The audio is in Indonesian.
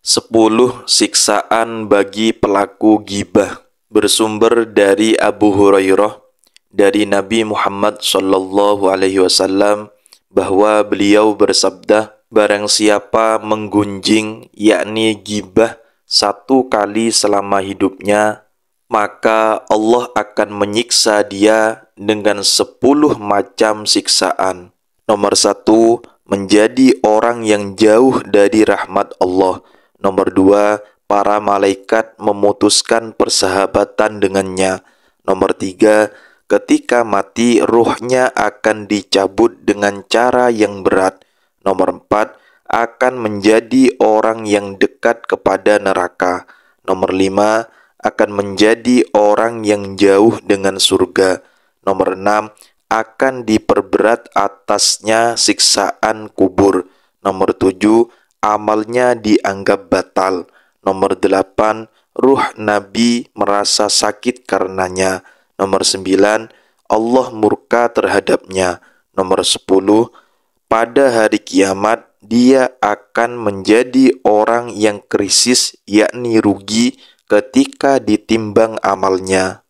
10 siksaan bagi pelaku gibah bersumber dari Abu Hurairah dari Nabi Muhammad sallallahu alaihi wasallam bahwa beliau bersabda barang siapa menggunjing yakni gibah satu kali selama hidupnya maka Allah akan menyiksa dia dengan sepuluh macam siksaan. Nomor satu, menjadi orang yang jauh dari rahmat Allah Nomor dua, para malaikat memutuskan persahabatan dengannya. Nomor tiga, ketika mati ruhnya akan dicabut dengan cara yang berat. Nomor empat, akan menjadi orang yang dekat kepada neraka. Nomor lima, akan menjadi orang yang jauh dengan surga. Nomor enam, akan diperberat atasnya siksaan kubur. Nomor tujuh, amalnya dianggap batal. Nomor delapan, ruh Nabi merasa sakit karenanya. Nomor sembilan, Allah murka terhadapnya. Nomor sepuluh, pada hari kiamat dia akan menjadi orang yang krisis yakni rugi ketika ditimbang amalnya.